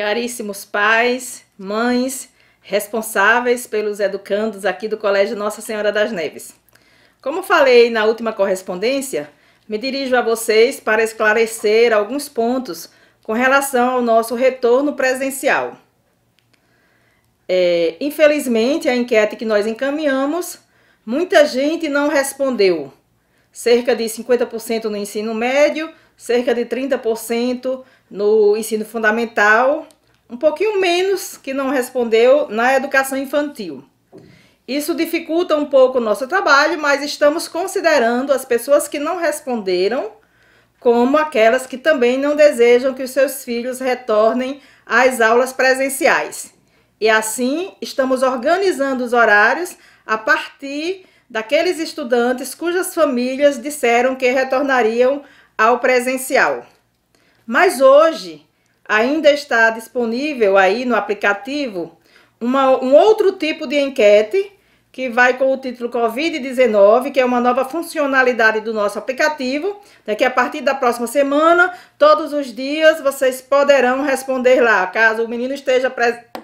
Caríssimos pais, mães, responsáveis pelos educandos aqui do Colégio Nossa Senhora das Neves. Como falei na última correspondência, me dirijo a vocês para esclarecer alguns pontos com relação ao nosso retorno presencial. É, infelizmente, a enquete que nós encaminhamos, muita gente não respondeu. Cerca de 50% no ensino médio, cerca de 30% no ensino fundamental, um pouquinho menos que não respondeu na educação infantil. Isso dificulta um pouco o nosso trabalho, mas estamos considerando as pessoas que não responderam como aquelas que também não desejam que os seus filhos retornem às aulas presenciais. E assim, estamos organizando os horários a partir daqueles estudantes cujas famílias disseram que retornariam ao presencial. Mas hoje ainda está disponível aí no aplicativo uma, um outro tipo de enquete que vai com o título Covid-19, que é uma nova funcionalidade do nosso aplicativo, Daqui que a partir da próxima semana, todos os dias, vocês poderão responder lá, caso o menino esteja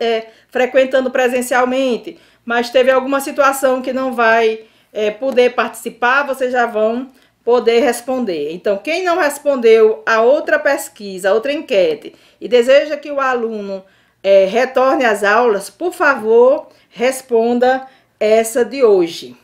é, frequentando presencialmente, mas teve alguma situação que não vai é, poder participar, vocês já vão poder responder. Então, quem não respondeu a outra pesquisa, a outra enquete e deseja que o aluno é, retorne às aulas, por favor, responda essa de hoje.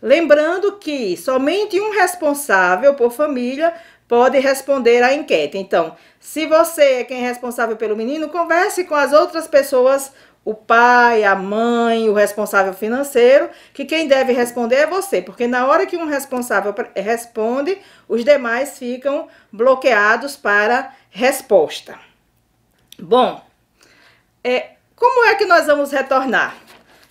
Lembrando que somente um responsável por família pode responder à enquete. Então, se você é quem é responsável pelo menino, converse com as outras pessoas o pai, a mãe, o responsável financeiro, que quem deve responder é você, porque na hora que um responsável responde, os demais ficam bloqueados para resposta. Bom, é, como é que nós vamos retornar?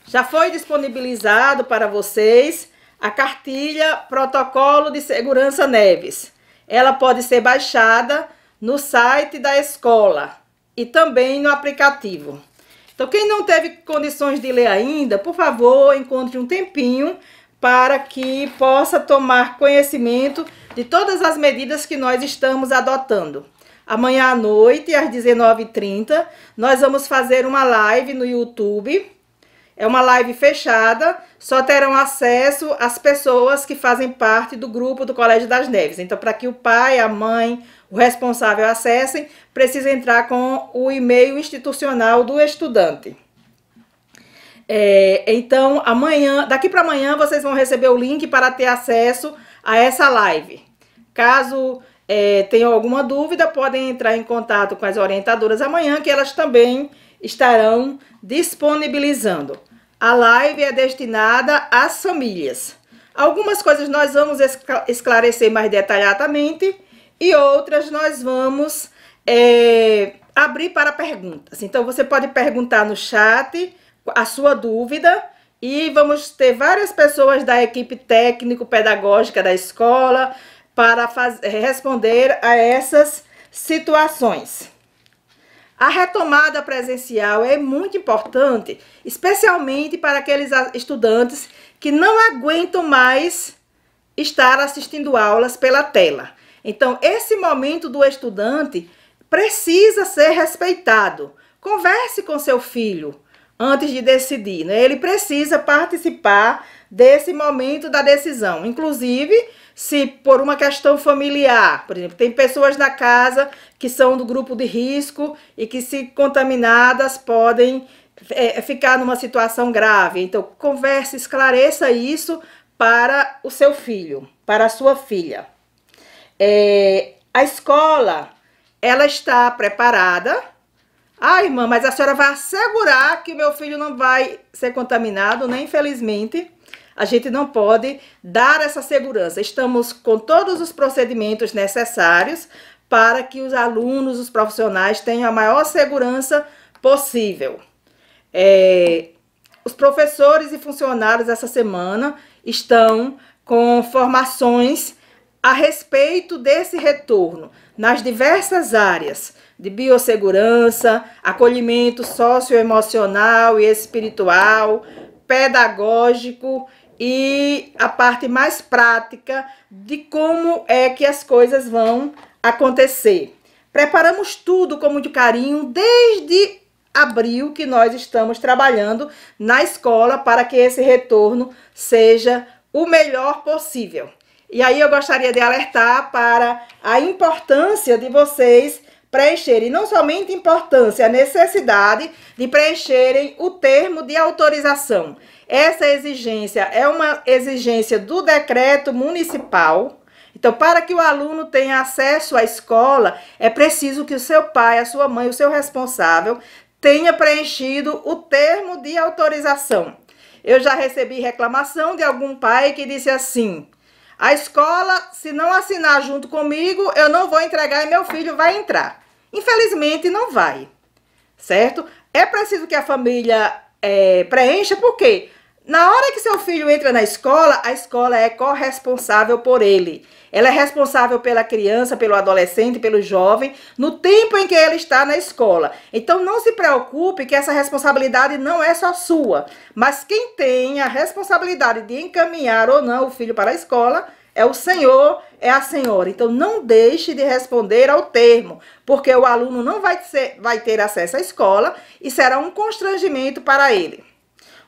Já foi disponibilizado para vocês a cartilha Protocolo de Segurança Neves. Ela pode ser baixada no site da escola e também no aplicativo. Então, quem não teve condições de ler ainda, por favor, encontre um tempinho para que possa tomar conhecimento de todas as medidas que nós estamos adotando. Amanhã à noite, às 19h30, nós vamos fazer uma live no YouTube. É uma live fechada, só terão acesso as pessoas que fazem parte do grupo do Colégio das Neves. Então, para que o pai, a mãe, o responsável acessem, precisa entrar com o e-mail institucional do estudante. É, então, amanhã, daqui para amanhã, vocês vão receber o link para ter acesso a essa live. Caso é, tenham alguma dúvida, podem entrar em contato com as orientadoras amanhã, que elas também estarão disponibilizando. A live é destinada às famílias. Algumas coisas nós vamos esclarecer mais detalhadamente e outras nós vamos é, abrir para perguntas. Então, você pode perguntar no chat a sua dúvida e vamos ter várias pessoas da equipe técnico-pedagógica da escola para é, responder a essas situações. A retomada presencial é muito importante, especialmente para aqueles estudantes que não aguentam mais estar assistindo aulas pela tela. Então, esse momento do estudante precisa ser respeitado. Converse com seu filho antes de decidir, né? Ele precisa participar desse momento da decisão. Inclusive, se por uma questão familiar, por exemplo, tem pessoas na casa que são do grupo de risco e que, se contaminadas, podem é, ficar numa situação grave. Então, converse, esclareça isso para o seu filho, para a sua filha. É, a escola, ela está preparada. Ah, irmã, mas a senhora vai assegurar que o meu filho não vai ser contaminado, né? Infelizmente, a gente não pode dar essa segurança. Estamos com todos os procedimentos necessários para que os alunos, os profissionais tenham a maior segurança possível. É, os professores e funcionários essa semana estão com formações a respeito desse retorno nas diversas áreas de biossegurança, acolhimento socioemocional e espiritual, pedagógico e a parte mais prática de como é que as coisas vão acontecer. Preparamos tudo com muito carinho desde abril que nós estamos trabalhando na escola para que esse retorno seja o melhor possível. E aí eu gostaria de alertar para a importância de vocês preencherem, não somente importância, a necessidade de preencherem o termo de autorização. Essa exigência é uma exigência do decreto municipal. Então, para que o aluno tenha acesso à escola, é preciso que o seu pai, a sua mãe, o seu responsável tenha preenchido o termo de autorização. Eu já recebi reclamação de algum pai que disse assim: a escola, se não assinar junto comigo, eu não vou entregar e meu filho vai entrar. Infelizmente, não vai, certo? É preciso que a família é, preencha, por quê? Na hora que seu filho entra na escola, a escola é corresponsável por ele. Ela é responsável pela criança, pelo adolescente, pelo jovem, no tempo em que ele está na escola. Então não se preocupe que essa responsabilidade não é só sua, mas quem tem a responsabilidade de encaminhar ou não o filho para a escola é o senhor, é a senhora. Então não deixe de responder ao termo, porque o aluno não vai ter, vai ter acesso à escola e será um constrangimento para ele.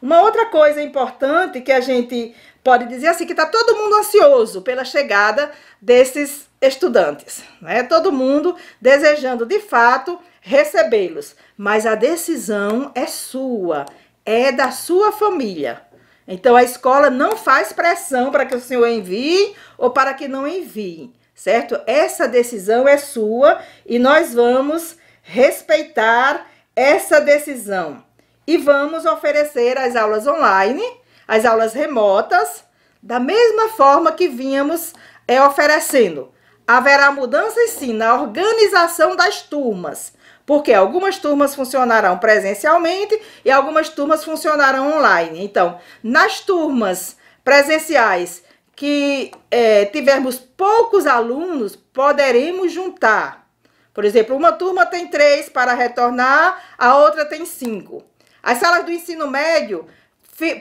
Uma outra coisa importante que a gente pode dizer é assim que está todo mundo ansioso pela chegada desses estudantes, né? Todo mundo desejando de fato recebê-los, mas a decisão é sua, é da sua família. Então a escola não faz pressão para que o senhor envie ou para que não envie, certo? Essa decisão é sua e nós vamos respeitar essa decisão e vamos oferecer as aulas online, as aulas remotas, da mesma forma que vínhamos é, oferecendo. Haverá mudança sim na organização das turmas, porque algumas turmas funcionarão presencialmente e algumas turmas funcionarão online. Então, nas turmas presenciais que é, tivermos poucos alunos, poderemos juntar. Por exemplo, uma turma tem três para retornar, a outra tem cinco. As salas do ensino médio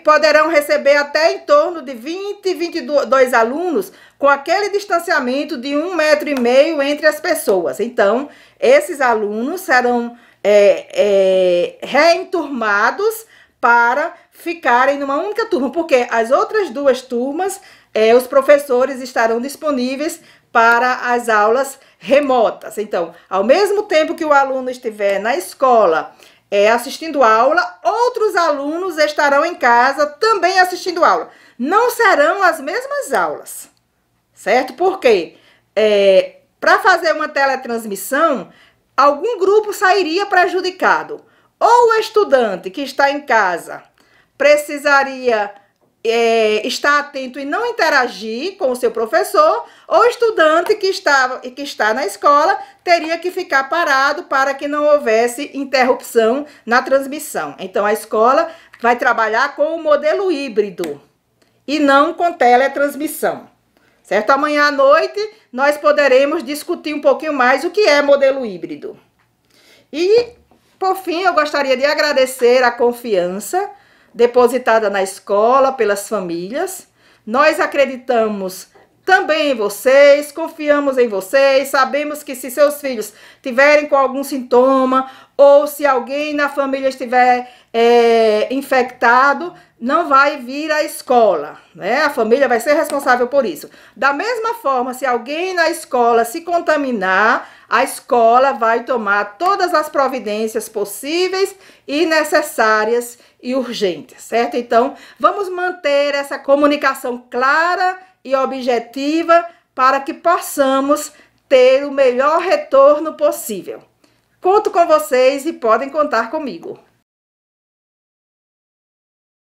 poderão receber até em torno de 20 e 22 alunos com aquele distanciamento de um metro e meio entre as pessoas. Então, esses alunos serão é, é, reenturmados para ficarem numa única turma, porque as outras duas turmas, é, os professores estarão disponíveis para as aulas remotas. Então, ao mesmo tempo que o aluno estiver na escola é, assistindo aula, outros alunos estarão em casa também assistindo aula. Não serão as mesmas aulas, certo? Porque é, para fazer uma teletransmissão, algum grupo sairia prejudicado. Ou o estudante que está em casa precisaria é, está atento e não interagir com o seu professor, ou estudante que está, que está na escola teria que ficar parado para que não houvesse interrupção na transmissão. Então, a escola vai trabalhar com o modelo híbrido e não com teletransmissão. Certo? Amanhã à noite nós poderemos discutir um pouquinho mais o que é modelo híbrido. E, por fim, eu gostaria de agradecer a confiança depositada na escola pelas famílias. Nós acreditamos também em vocês, confiamos em vocês, sabemos que se seus filhos tiverem com algum sintoma ou se alguém na família estiver é, infectado, não vai vir à escola, né? A família vai ser responsável por isso. Da mesma forma, se alguém na escola se contaminar, a escola vai tomar todas as providências possíveis e necessárias e urgentes, certo? Então, vamos manter essa comunicação clara e objetiva para que possamos ter o melhor retorno possível. Conto com vocês e podem contar comigo.